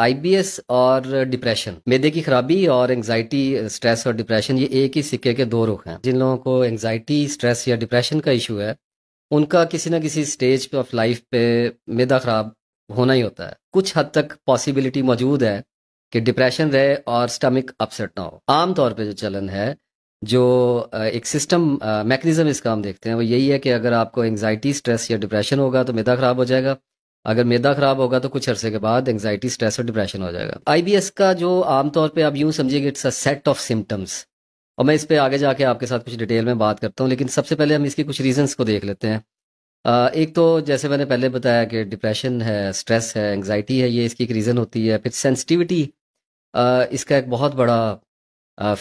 IBS और depression मेदे की खराबी और एंगजाइटी स्ट्रेस और डिप्रेशन ये एक ही सिक्के के दो रुख हैं जिन लोगों को एंगजाइटी स्ट्रेस या डिप्रेशन का इशू है उनका किसी ना किसी स्टेज पे ऑफ लाइफ पे मैदा ख़राब होना ही होता है कुछ हद तक पॉसिबिलिटी मौजूद है कि डिप्रेशन रहे और स्टमिक अपसेट ना हो आम तौर पे जो चलन है जो एक सिस्टम मैकेनिज्म इसका हम देखते हैं वो यही है कि अगर आपको एंगजाइटी स्ट्रेस या डिप्रेशन होगा तो मैदा ख़राब हो जाएगा अगर मैदा खराब होगा तो कुछ अरसे के बाद एंगजाइटी स्ट्रेस और डिप्रेशन हो जाएगा आईबीएस का जो आमतौर पर आप यूँ समझिएगा it's a set of symptoms और मैं इस पर आगे जाके आपके साथ कुछ डिटेल में बात करता हूँ लेकिन सबसे पहले हम इसकी कुछ रीजन को देख लेते हैं एक तो जैसे मैंने पहले बताया कि डिप्रेशन है स्ट्रेस है एंगजाइटी है ये इसकी एक रीज़न होती है फिर सेंसिटिविटी इसका एक बहुत बड़ा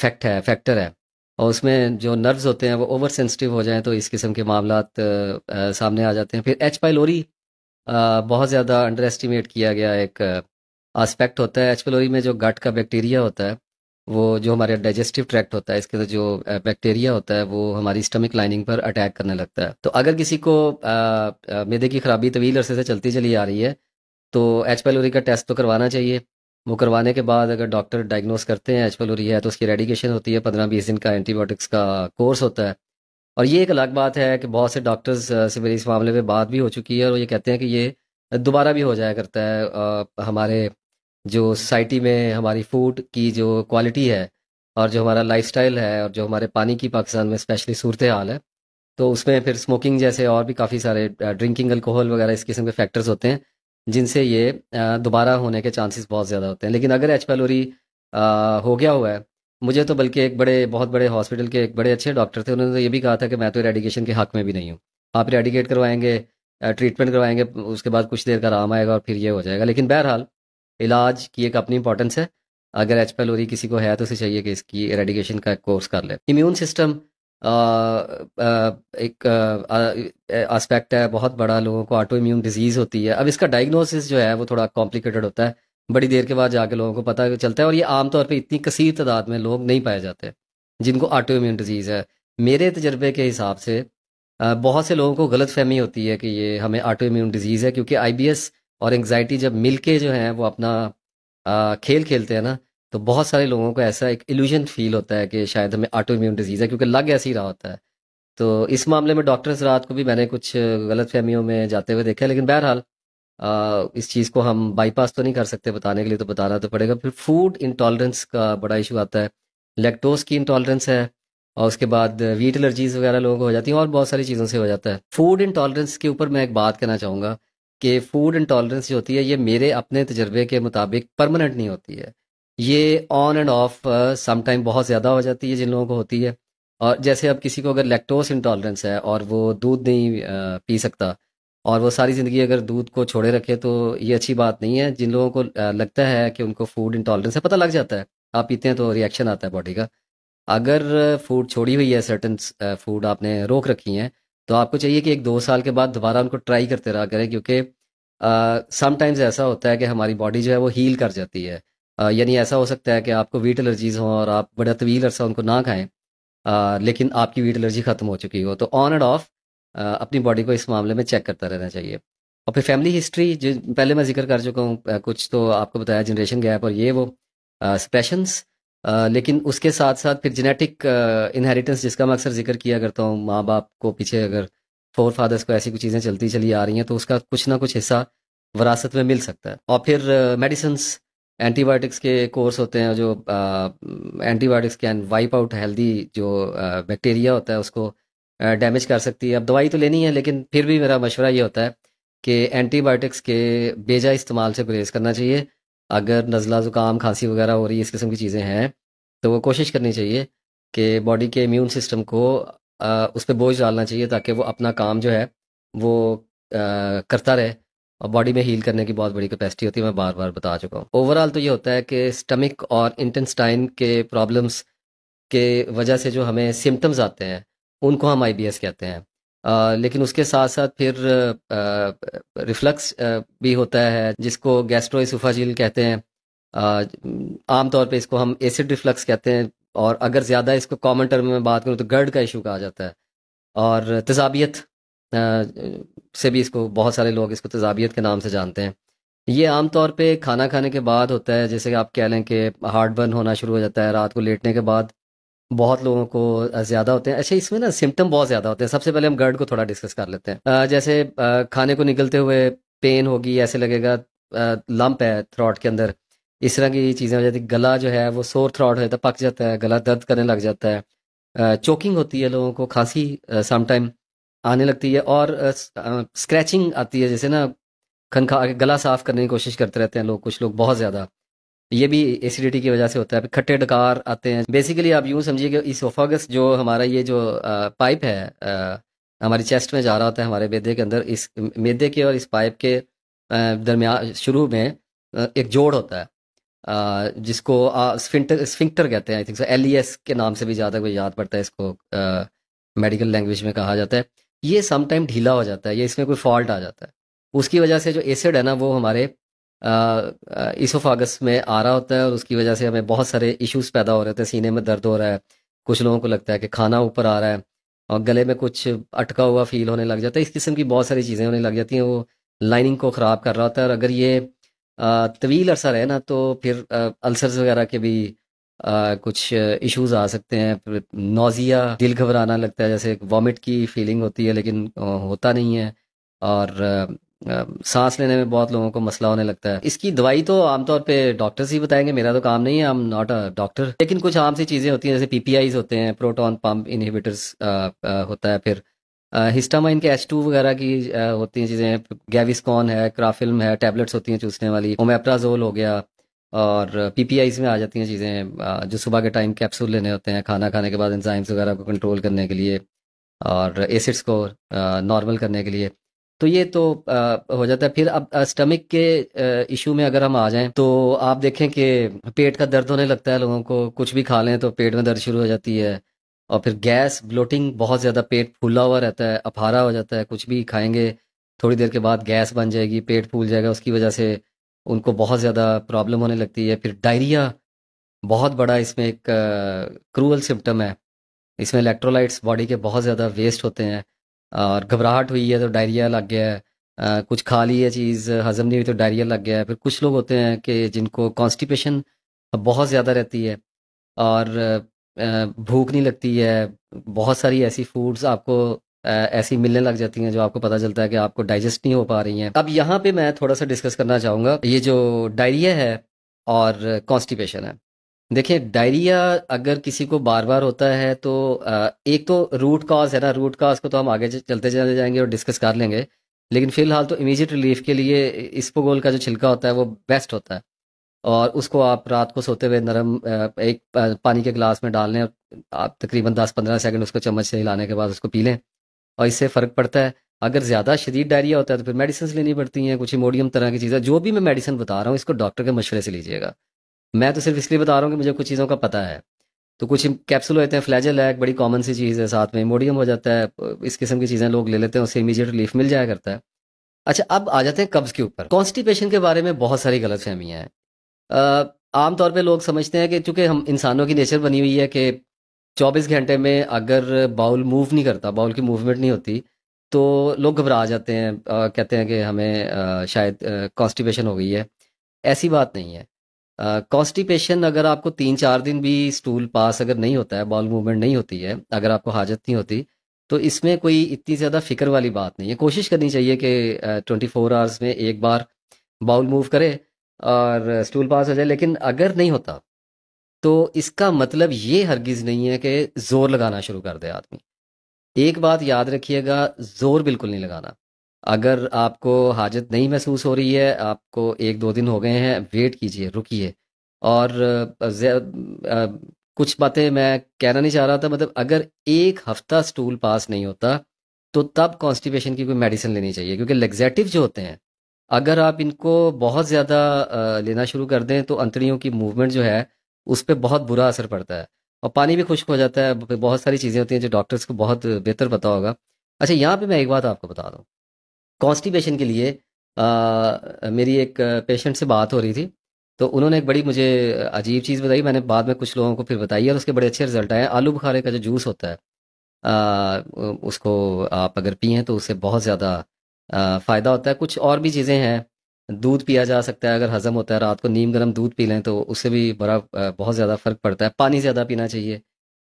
फैक्ट है फैक्टर है और उसमें जो नर्व्स होते हैं वो ओवर सेंसिटिव हो जाएं तो इस किस्म के मामला सामने आ जाते हैं फिर एच पाइलोरी बहुत ज़्यादा अंडर एस्टिमेट किया गया एक आस्पेक्ट होता है पलोरी में जो गट का बैक्टीरिया होता है वो जो हमारे डाइजेस्टिव ट्रैक्ट होता है इसके अंदर तो जो बैक्टीरिया होता है वो हमारी स्टमक लाइनिंग पर अटैक करने लगता है तो अगर किसी को मेदे की खराबी तवील अरसे से चलती चली आ रही है तो एच पलोरी का टेस्ट तो करवाना चाहिए वो करवाने के बाद अगर डॉक्टर डायग्नोस करते हैं एच पलोरी है तो उसकी रेडिकेशन होती है पंद्रह बीस दिन का एंटीबायोटिक्स का कोर्स होता है और ये एक अलग बात है कि बहुत से डॉक्टर्स से मेरी इस मामले में बात भी हो चुकी है और ये कहते हैं कि ये दोबारा भी हो जाया करता है आ, हमारे जो सोसाइटी में हमारी फूड की जो क्वालिटी है और जो हमारा लाइफस्टाइल है और जो हमारे पानी की पाकिस्तान में स्पेशली सूरत हाल है तो उसमें फिर स्मोकिंग जैसे और भी काफ़ी सारे ड्रिंकिंग अल्कोहल वगैरह इस किस्म के फैक्टर्स होते हैं जिनसे ये दोबारा होने के चांसेस बहुत ज़्यादा होते हैं लेकिन अगर एच पैलोरी हो गया हुआ है मुझे तो बल्कि एक बड़े बहुत बड़े हॉस्पिटल के एक बड़े अच्छे डॉक्टर थे उन्होंने तो ये भी कहा था कि मैं तो रेडिकेशन के हक में भी नहीं हूँ आप रेडिकेट करवाएंगे ट्रीटमेंट करवाएंगे उसके बाद कुछ देर का आराम आएगा और फिर ये हो जाएगा लेकिन बहरहाल इलाज की एक अपनी इंपॉर्टेंस है अगर एच पेलोरी किसी को है तो उसे चाहिए कि इसकी रेडिकेशन का कोर्स कर ले इम्यून सिस्टम एक एस्पेक्ट है बहुत बड़ा लोगों को ऑटो इम्यून डिजीज़ होती है अब इसका डायग्नोसिस जो है वो थोड़ा कॉम्प्लिकेटेड होता है बड़ी देर के बाद जाके लोगों को पता चलता है और ये आमतौर पर इतनी कसीर तादाद में लोग नहीं पाए जाते जिनको ऑटो इम्यून डिजीज़ है मेरे तजर्बे के हिसाब से बहुत से लोगों को गलत फहमी होती है कि ये हमें ऑटो इम्यून डिजीज़ है क्योंकि आई और एंगजाइटी जब मिल के जो है वो अपना खेल खेलते हैं ना तो बहुत सारे लोगों को ऐसा एक इल्यूजन फील होता है कि शायद हमें ऑटो इम्यून डिजीज़ है क्योंकि लग ऐसे ही रहा होता है तो इस मामले में डॉक्टर्स रात को भी मैंने कुछ गलत फहमियों में जाते हुए देखा लेकिन बहरहाल इस चीज़ को हम बाईपास तो नहीं कर सकते बताने के लिए तो बताना तो पड़ेगा फिर फूड इंटॉलरेंस का बड़ा इशू आता है लेक्टोज की इंटॉलरेंस है और उसके बाद वीट एलर्जीज वगैरह लोगों को हो जाती हैं और बहुत सारी चीज़ों से हो जाता है फूड इंटॉलरेंस के ऊपर मैं एक बात कहना चाहूँगा कि फूड इंटॉलरेंस जो होती है ये मेरे अपने तजर्बे के मुताबिक परमानेंट नहीं होती है ये ऑन एंड ऑफ समटाइम बहुत ज़्यादा हो जाती है जिन लोगों को होती है और जैसे अब किसी को अगर लेक्टोस इंटॉलरेंस है और वो दूध नहीं पी सकता और वो सारी ज़िंदगी अगर दूध को छोड़े रखे तो ये अच्छी बात नहीं है जिन लोगों को लगता है कि उनको फूड इंटॉलरेंस है पता लग जाता है आप पीते हैं तो रिएक्शन आता है बॉडी का अगर फूड छोड़ी हुई है सर्टन फूड आपने रोक रखी हैं तो आपको चाहिए कि एक दो साल के बाद दोबारा उनको ट्राई करते रहा करें क्योंकि समटाइम्स ऐसा होता है कि हमारी बॉडी जो है वो हील कर जाती है uh, यानी ऐसा हो सकता है कि आपको वीट एलर्जीज़ हों और आप बड़ा तवील अरसा उनको ना खाएं uh, लेकिन आपकी वीट एलर्जी ख़त्म हो चुकी हो तो ऑन एंड ऑफ अपनी बॉडी को इस मामले में चेक करता रहना चाहिए और फिर फैमिली हिस्ट्री जो पहले मैं जिक्र कर चुका हूँ कुछ तो आपको बताया जनरेशन गैप और ये वो स्पेशंस लेकिन उसके साथ साथ फिर जेनेटिक इनहेरिटेंस जिसका मैं अक्सर जिक्र किया करता हूँ माँ बाप को पीछे अगर फोर फादर्स को ऐसी कुछ चीज़ें चलती चली आ रही हैं तो उसका कुछ ना कुछ हिस्सा वरासत में मिल सकता है और फिर मेडिसन्स एंटीबायोटिक्स के कोर्स होते हैं जो antibiotics can wipe out healthy जो बैक्टीरिया होता है उसको डैमेज कर सकती है अब दवाई तो लेनी है लेकिन फिर भी मेरा मशवरा ये होता है कि एंटीबायोटिक्स के बेजा इस्तेमाल से परहेज़ करना चाहिए अगर नज़ला ज़ुकाम खांसी वगैरह हो रही है इस किस्म की चीज़ें हैं तो वो कोशिश करनी चाहिए कि बॉडी के इम्यून सिस्टम को आ, उस पर बोझ डालना चाहिए ताकि वो अपना काम जो है वो आ, करता रहे और बॉडी में हील करने की बहुत बड़ी कैपेसिटी होती है मैं बार बार बता चुका हूँ ओवरऑल तो ये होता है कि स्टमिक और इंटेस्टाइन के प्रॉब्लम्स के वजह से जो हमें सिम्टम्स आते हैं उनको हम आई कहते हैं आ, लेकिन उसके साथ साथ फिर रिफ्लक्स भी होता है जिसको गैस्ट्रोइसोफाजिल कहते हैं आमतौर पे इसको हम एसिड रिफ्लक्स कहते हैं और अगर ज़्यादा इसको कॉमन टर्म में बात करूँ तो गर्ड का इशू कहा जाता है और तजाबियत से भी इसको बहुत सारे लोग इसको तजाबियत के नाम से जानते हैं ये आमतौर पे खाना खाने के बाद होता है जैसे आप कह लें कि हार्ट बर्न होना शुरू हो जाता है रात को लेटने के बाद बहुत लोगों को ज़्यादा होते हैं अच्छा इसमें ना सिम्टम बहुत ज़्यादा होते हैं सबसे पहले हम गर्ड को थोड़ा डिस्कस कर लेते हैं जैसे खाने को निकलते हुए पेन होगी ऐसे लगेगा लंप है थ्रॉट के अंदर इस तरह की चीज़ें हो जाती गला जो है वो सोर थ्रॉट हो जाता पक जाता है गला दर्द करने लग जाता है चोकिंग होती है लोगों को खांसी समटाइम आने लगती है और स्क्रैचिंग आती है जैसे ना खनखा गला साफ करने की कोशिश करते रहते हैं लोग कुछ लोग बहुत ज़्यादा ये भी एसिडिटी की वजह से होता है खट्टे डकार आते हैं बेसिकली आप यूँ समझिए कि इसोफागस जो हमारा ये जो पाइप है आ, हमारी चेस्ट में जा रहा होता है हमारे मेदे के अंदर इस मेदे के और इस पाइप के दरमिया शुरू में एक जोड़ होता है आ, जिसको स्फिंटर स्फिंक्टर कहते हैं आई थिंक ई एस के नाम से भी ज़्यादा कोई याद पड़ता है इसको मेडिकल लैंग्वेज में कहा जाता है ये समटाइम ढीला हो जाता है ये इसमें कोई फॉल्ट आ जाता है उसकी वजह से जो एसिड है ना वो हमारे इसोफागस में आ रहा होता है और उसकी वजह से हमें बहुत सारे इश्यूज पैदा हो रहे थे सीने में दर्द हो रहा है कुछ लोगों को लगता है कि खाना ऊपर आ रहा है और गले में कुछ अटका हुआ फील होने लग जाता है इस किस्म की बहुत सारी चीज़ें होने लग जाती हैं वो लाइनिंग को ख़राब कर रहा होता है और अगर ये तवील अरसा रहे ना तो फिर अल्सर्स वगैरह के भी आ, कुछ इश्यूज आ सकते हैं नोज़िया दिल घबराना लगता है जैसे वॉमिट की फीलिंग होती है लेकिन होता नहीं है और सांस लेने में बहुत लोगों को मसला होने लगता है इसकी दवाई तो आमतौर पे डॉक्टर्स ही बताएंगे मेरा तो काम नहीं है I am not a doctor लेकिन कुछ आम सी चीज़ें होती हैं जैसे पीपीआईज होते हैं प्रोटॉन पम्प इनहिबिटर्स होता है फिर हिस्टामाइन के एच टू वगैरह की आ, होती हैं चीज़ें गैविस्कॉन है क्राफिल्म है टैबलेट्स होती हैं चूसने वाली ओमेप्राजोल हो गया और पीपीआईज में आ जाती हैं चीज़ें जो सुबह के टाइम कैप्सूल लेने होते हैं खाना खाने के बाद एंजाइम्स वगैरह को कंट्रोल करने के लिए और एसिड्स को नॉर्मल करने के लिए तो ये तो आ, हो जाता है फिर अब स्टमक के इशू में अगर हम आ जाएं तो आप देखें कि पेट का दर्द होने लगता है लोगों को कुछ भी खा लें तो पेट में दर्द शुरू हो जाती है और फिर गैस ब्लोटिंग बहुत ज़्यादा पेट फूला हुआ रहता है अपहारा हो जाता है कुछ भी खाएंगे थोड़ी देर के बाद गैस बन जाएगी पेट फूल जाएगा उसकी वजह से उनको बहुत ज़्यादा प्रॉब्लम होने लगती है फिर डायरिया बहुत बड़ा इसमें एक क्रूअल सिम्टम है इसमें इलेक्ट्रोलाइट्स बॉडी के बहुत ज़्यादा वेस्ट होते हैं और घबराहट हुई है तो डायरिया लग गया है कुछ खा ली है चीज़ हजम नहीं हुई तो डायरिया लग गया है फिर कुछ लोग होते हैं कि जिनको कॉन्स्टिपेशन बहुत ज़्यादा रहती है और भूख नहीं लगती है बहुत सारी ऐसी फूड्स आपको ऐसी मिलने लग जाती हैं जो आपको पता चलता है कि आपको डाइजेस्ट नहीं हो पा रही हैं अब यहाँ पे मैं थोड़ा सा डिस्कस करना चाहूँगा ये जो डायरिया है और कॉन्स्टिपेशन है देखिए डायरिया अगर किसी को बार बार होता है तो एक तो रूट कॉज है ना रूट कॉज को तो हम आगे चलते चले जाएंगे और डिस्कस कर लेंगे लेकिन फिलहाल तो इमीजिएट रिलीफ के लिए इस्पोगोल का जो छिलका होता है वो बेस्ट होता है और उसको आप रात को सोते हुए नरम एक पानी के गिलास में डाल लें आप तकरीबन दस पंद्रह सेकेंड उसको चम्मच से हिलाने के बाद उसको पी लें और इससे फ़र्क पड़ता है अगर ज़्यादा शदीद डायरिया होता है तो फिर मेडिसिन लेनी पड़ती हैं कुछ इमोडियम तरह की चीज़ें जो भी मैं मेडिसिन बता रहा हूँ इसको डॉक्टर के मशवरे से लीजिएगा मैं तो सिर्फ इसलिए बता रहा हूँ कि मुझे कुछ चीज़ों का पता है तो कुछ कैप्सूल होते हैं फ्लैजल है एक बड़ी कॉमन सी चीज़ है साथ में मोडियम हो जाता है इस किस्म की चीज़ें लोग ले लेते हैं उससे इमीजिएट रिलीफ मिल जाया करता है अच्छा अब आ जाते हैं कब्ज़ के ऊपर कॉन्स्टिपेशन के बारे में बहुत सारी गलत फहमियाँ हैं आमतौर पर लोग समझते हैं कि चूंकि हम इंसानों की नेचर बनी हुई है कि चौबीस घंटे में अगर बाउल मूव नहीं करता बाउल की मूवमेंट नहीं होती तो लोग घबरा जाते हैं आ, कहते हैं कि हमें आ, शायद कॉन्स्टिपेशन हो गई है ऐसी बात नहीं है कॉन्स्टिपेशन uh, अगर आपको तीन चार दिन भी स्टूल पास अगर नहीं होता है बॉल मूवमेंट नहीं होती है अगर आपको हाजत नहीं होती तो इसमें कोई इतनी ज़्यादा फिक्र वाली बात नहीं है कोशिश करनी चाहिए कि ट्वेंटी फोर आवर्स में एक बार बाउल मूव करे और स्टूल पास हो जाए लेकिन अगर नहीं होता तो इसका मतलब ये हरगिज़ नहीं है कि ज़ोर लगाना शुरू कर दे आदमी एक बात याद रखिएगा ज़ोर बिल्कुल नहीं लगाना अगर आपको हाजत नहीं महसूस हो रही है आपको एक दो दिन हो गए हैं वेट कीजिए रुकिए और आ, कुछ बातें मैं कहना नहीं चाह रहा था मतलब अगर एक हफ्ता स्टूल पास नहीं होता तो तब कॉन्स्टिपेशन की कोई मेडिसिन लेनी चाहिए क्योंकि लेग्जेटिव जो होते हैं अगर आप इनको बहुत ज़्यादा लेना शुरू कर दें तो अंतड़ियों की मूवमेंट जो है उस पर बहुत बुरा असर पड़ता है और पानी भी खुश्क हो जाता है बहुत सारी चीज़ें होती हैं जो डॉक्टर्स को बहुत बेहतर पता होगा अच्छा यहाँ पे मैं एक बात आपको बता दूँ कॉन्स्टिपेशन के लिए आ, मेरी एक पेशेंट से बात हो रही थी तो उन्होंने एक बड़ी मुझे अजीब चीज़ बताई मैंने बाद में कुछ लोगों को फिर बताई और उसके बड़े अच्छे रिजल्ट आए आलू बुखारे का जो जूस होता है आ, उसको आप अगर पिए तो उससे बहुत ज़्यादा फ़ायदा होता है कुछ और भी चीज़ें हैं दूध पिया जा सकता है अगर हज़म होता है रात को नीम गर्म दूध पी लें तो उससे भी बड़ा बहुत ज़्यादा फ़र्क पड़ता है पानी ज़्यादा पीना चाहिए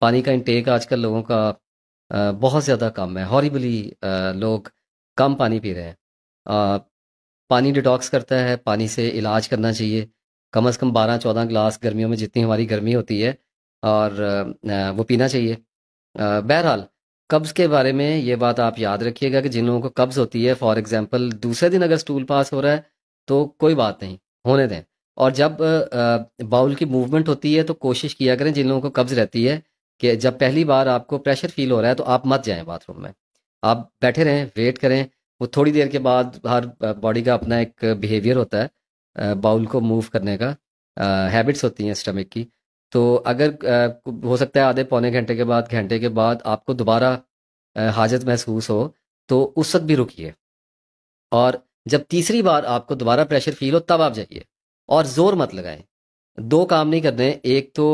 पानी का इंटेक आजकल लोगों का बहुत ज़्यादा कम है हॉरीबली लोग कम पानी पी रहे हैं आ, पानी डिटॉक्स करता है पानी से इलाज करना चाहिए कम अज़ कम बारह चौदह ग्लास गर्मियों में जितनी हमारी गर्मी होती है और आ, वो पीना चाहिए बहरहाल कब्ज़ के बारे में ये बात आप याद रखिएगा कि जिन लोगों को कब्ज़ होती है फॉर एग्ज़ाम्पल दूसरे दिन अगर स्टूल पास हो रहा है तो कोई बात नहीं होने दें और जब बाउल की मूवमेंट होती है तो कोशिश किया करें जिन लोगों को कब्ज़ रहती है कि जब पहली बार आपको प्रेशर फील हो रहा है तो आप मत जाएं बाथरूम में आप बैठे रहें वेट करें वो थोड़ी देर के बाद हर बॉडी का अपना एक बिहेवियर होता है बाउल को मूव करने का हैबिट्स होती हैं स्टमक की तो अगर हो सकता है आधे पौने घंटे के बाद घंटे के बाद आपको दोबारा हाजत महसूस हो तो उस वक्त भी रुकिए और जब तीसरी बार आपको दोबारा प्रेशर फील हो तब आप जाइए और ज़ोर मत लगाएं दो काम नहीं करने एक तो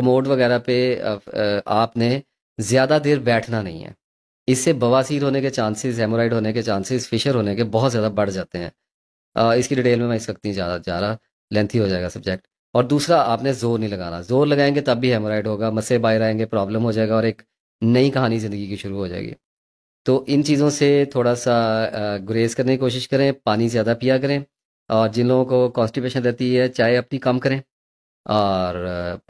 कमोड वगैरह पे आ, आ, आपने ज़्यादा देर बैठना नहीं है इससे बवासीर होने के चांसेस हेमोराइड होने के चांसेस फिशर होने के बहुत ज़्यादा बढ़ जाते हैं इसकी डिटेल में मैं इस वक्त नहीं ज़्यादा जा रहा लेंथी हो जाएगा सब्जेक्ट और दूसरा आपने जोर नहीं लगाना जोर लगाएंगे तब भी हेमोराइड होगा मसे बाहर आएंगे प्रॉब्लम हो जाएगा और एक नई कहानी ज़िंदगी की शुरू हो जाएगी तो इन चीज़ों से थोड़ा सा गुरेज करने की कोशिश करें पानी ज़्यादा पिया करें और जिन लोगों को कॉन्स्टिपेशन रहती है चाय अपनी कम करें और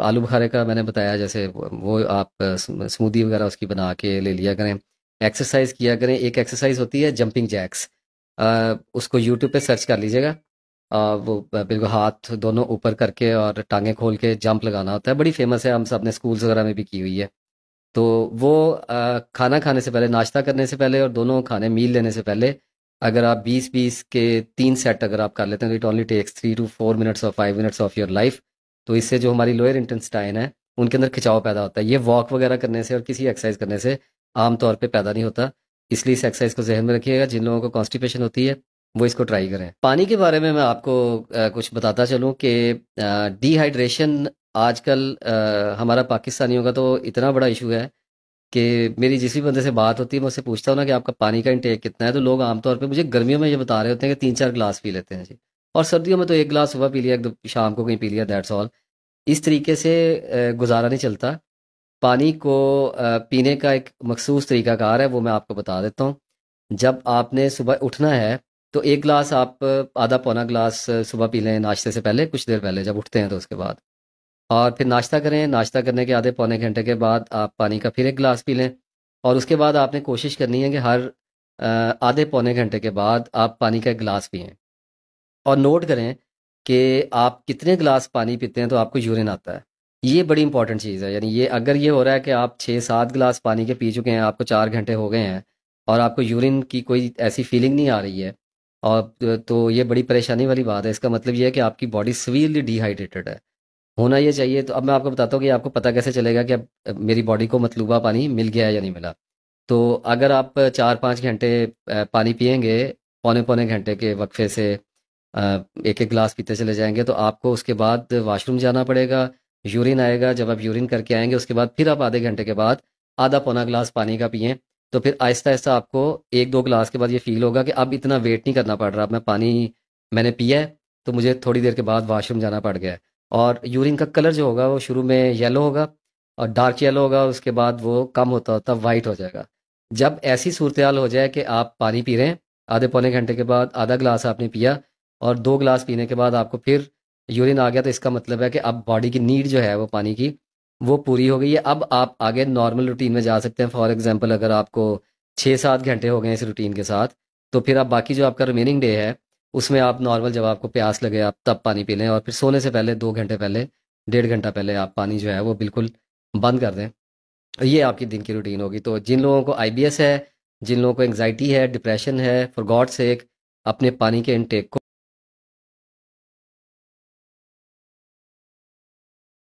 आलू बुखारे का मैंने बताया जैसे वो आप स्मूदी वगैरह उसकी बना के ले लिया करें एक्सरसाइज किया करें एक एक्सरसाइज होती है जंपिंग जैक्स उसको यूट्यूब पे सर्च कर लीजिएगा वो बिल्कुल हाथ दोनों ऊपर करके और टांगे खोल के जंप लगाना होता है बड़ी फेमस है हम सब ने स्कूल्स वगैरह में भी की हुई है तो वो खाना खाने से पहले नाश्ता करने से पहले और दोनों खाने मील लेने से पहले अगर आप 20 बीस के तीन सेट अगर आप कर लेते हैं तो it only takes three two four minutes और five minutes of your life तो इससे जो हमारी लोअर इंटेंसटाइन है उनके अंदर खिंचाव पैदा होता है ये वॉक वगैरह करने से और किसी एक्सरसाइज करने से आमतौर पर पैदा नहीं होता इसलिए इस एक्सरसाइज को जहन में रखिएगा जिन लोगों को कॉन्स्टिपेशन होती है वो इसको ट्राई करें पानी के बारे में मैं आपको कुछ बताता चलूँ कि डिहाइड्रेशन आजकल हमारा पाकिस्तानियों का तो इतना बड़ा इशू है कि मेरी जिस भी बंदे से बात होती है मैं उससे पूछता हूँ ना कि आपका पानी का इंटेक कितना है तो लोग आमतौर पर मुझे गर्मियों में ये बता रहे होते हैं कि तीन चार गिलास पी लेते हैं जी और सर्दियों में तो एक गिलास सुबह पी लिया एक शाम को कहीं पी लिया दैट्स ऑल इस तरीके से गुजारा नहीं चलता पानी को पीने का एक मखसूस तरीक़ाकार है वो मैं आपको बता देता हूँ जब आपने सुबह उठना है तो एक गिलास आप आधा पौना गिलास सुबह पी लें नाश्ते से पहले कुछ देर पहले जब उठते हैं तो उसके बाद और फिर नाश्ता करें नाश्ता करने के आधे पौने घंटे के बाद आप पानी का फिर एक गिलास पी लें और उसके बाद आपने कोशिश करनी है कि हर आधे पौने घंटे के बाद आप पानी का एक गिलास पिएँ और नोट करें कि आप कितने गिलास पानी पीते हैं तो आपको यूरिन आता है ये बड़ी इंपॉर्टेंट चीज़ है यानी ये अगर ये हो रहा है कि आप छः सात गिलास पानी के पी चुके हैं आपको चार घंटे हो गए हैं और आपको यूरिन की कोई ऐसी फीलिंग नहीं आ रही है और तो ये बड़ी परेशानी वाली बात है इसका मतलब ये है कि आपकी बॉडी सवियरली डिहाइड्रेटेड है होना ये चाहिए तो अब मैं आपको बताता हूँ कि आपको पता कैसे चलेगा कि अब मेरी बॉडी को मतलूबा पानी मिल गया है या नहीं मिला तो अगर आप चार पाँच घंटे पानी पियेंगे पौने पौने घंटे के वक्फे से एक एक गिलास पीते चले जाएंगे तो आपको उसके बाद वाशरूम जाना पड़ेगा यूरिन आएगा जब आप यूरिन करके आएंगे उसके बाद फिर आप आधे घंटे के बाद आधा पौना ग्लास पानी का पिए तो फिर आहिस्ता आहिस्ता आपको एक दो ग्लास के बाद ये फील होगा कि अब इतना वेट नहीं करना पड़ रहा अब मैं पानी मैंने पिया है तो मुझे थोड़ी देर के बाद वाशरूम जाना पड़ गया है और यूरिन का कलर जो होगा वो शुरू में येलो होगा और डार्क येलो होगा उसके बाद वो कम होता होता वाइट हो जाएगा जब ऐसी सूरत हो जाए कि आप पानी पी रहे हैं आधे पौने घंटे के बाद आधा ग्लास आपने पिया और दो ग्लास पीने के बाद आपको फिर यूरिन आ गया तो इसका मतलब है कि अब बॉडी की नीड जो है वो पानी की वो पूरी हो गई है अब आप आगे नॉर्मल रूटीन में जा सकते हैं फॉर एग्जाम्पल अगर आपको छः सात घंटे हो गए इस रूटीन के साथ तो फिर आप बाकी जो आपका रिमेनिंग डे है उसमें आप नॉर्मल जब आपको प्यास लगे आप तब पानी पी लें और फिर सोने से पहले दो घंटे पहले डेढ़ घंटा पहले आप पानी जो है वो बिल्कुल बंद कर दें ये आपकी दिन की रूटीन होगी तो जिन लोगों को आई है जिन लोगों को एंगजाइटी है डिप्रेशन है फॉर गॉड सेक अपने पानी के इनटेक को